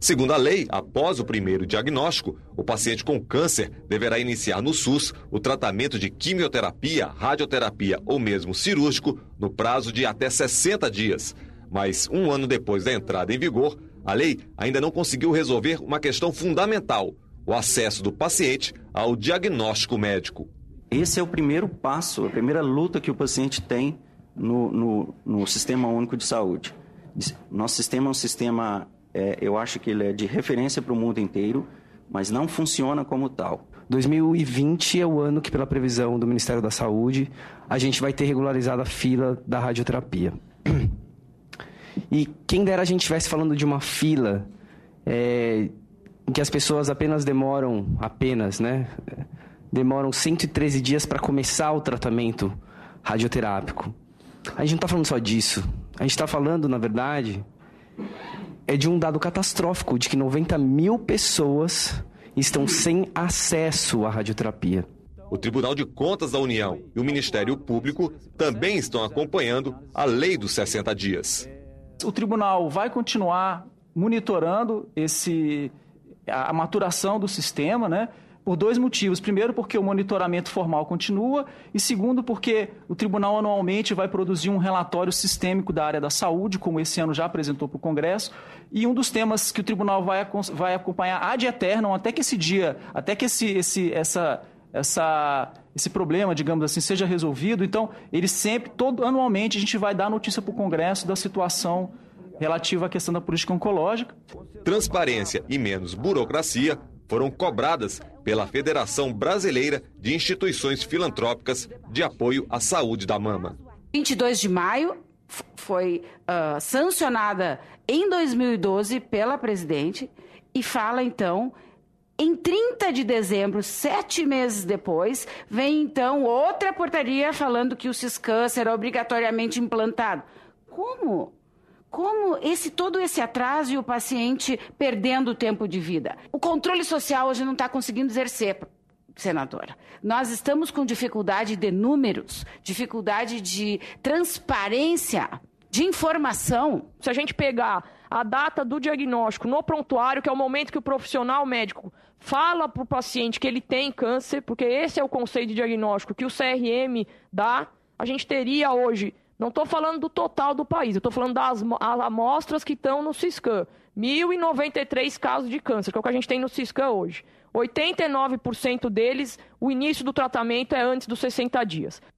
Segundo a lei, após o primeiro diagnóstico, o paciente com câncer deverá iniciar no SUS o tratamento de quimioterapia, radioterapia ou mesmo cirúrgico no prazo de até 60 dias. Mas um ano depois da entrada em vigor, a lei ainda não conseguiu resolver uma questão fundamental: o acesso do paciente ao diagnóstico médico. Esse é o primeiro passo, a primeira luta que o paciente tem no, no, no Sistema Único de Saúde. Nosso sistema é um sistema é, eu acho que ele é de referência para o mundo inteiro, mas não funciona como tal. 2020 é o ano que, pela previsão do Ministério da Saúde, a gente vai ter regularizado a fila da radioterapia. E quem dera a gente estivesse falando de uma fila é, em que as pessoas apenas demoram, apenas, né? Demoram 113 dias para começar o tratamento radioterápico. A gente não está falando só disso. A gente está falando, na verdade, é de um dado catastrófico de que 90 mil pessoas estão sem acesso à radioterapia. O Tribunal de Contas da União e o Ministério Público também estão acompanhando a lei dos 60 dias. O tribunal vai continuar monitorando esse, a maturação do sistema, né? por dois motivos. Primeiro, porque o monitoramento formal continua, e segundo, porque o tribunal anualmente vai produzir um relatório sistêmico da área da saúde, como esse ano já apresentou para o Congresso. E um dos temas que o tribunal vai, vai acompanhar ad eternum até que esse dia, até que esse, esse, essa, essa, esse problema, digamos assim, seja resolvido. Então, ele sempre, todo anualmente, a gente vai dar notícia para o Congresso da situação relativa à questão da política oncológica. Transparência e menos burocracia foram cobradas pela Federação Brasileira de Instituições Filantrópicas de Apoio à Saúde da Mama. 22 de maio foi uh, sancionada em 2012 pela presidente e fala então em 30 de dezembro, sete meses depois, vem então outra portaria falando que o CISCAN será obrigatoriamente implantado. Como? como esse todo esse atraso e o paciente perdendo tempo de vida. O controle social hoje não está conseguindo exercer senadora. Nós estamos com dificuldade de números, dificuldade de transparência, de informação. Se a gente pegar a data do diagnóstico no prontuário, que é o momento que o profissional médico fala para o paciente que ele tem câncer, porque esse é o conceito de diagnóstico que o CRM dá, a gente teria hoje não estou falando do total do país, eu estou falando das amostras que estão no CISCAN. 1.093 casos de câncer, que é o que a gente tem no CISCAN hoje. 89% deles, o início do tratamento é antes dos 60 dias.